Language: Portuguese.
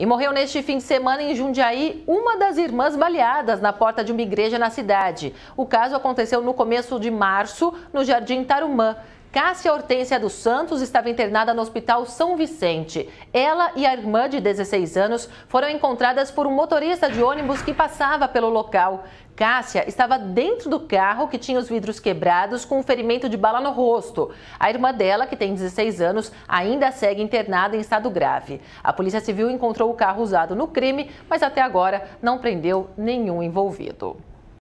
E morreu neste fim de semana em Jundiaí uma das irmãs baleadas na porta de uma igreja na cidade. O caso aconteceu no começo de março, no Jardim Tarumã. Cássia Hortência dos Santos estava internada no Hospital São Vicente. Ela e a irmã de 16 anos foram encontradas por um motorista de ônibus que passava pelo local. Cássia estava dentro do carro que tinha os vidros quebrados com um ferimento de bala no rosto. A irmã dela, que tem 16 anos, ainda segue internada em estado grave. A Polícia Civil encontrou o carro usado no crime, mas até agora não prendeu nenhum envolvido.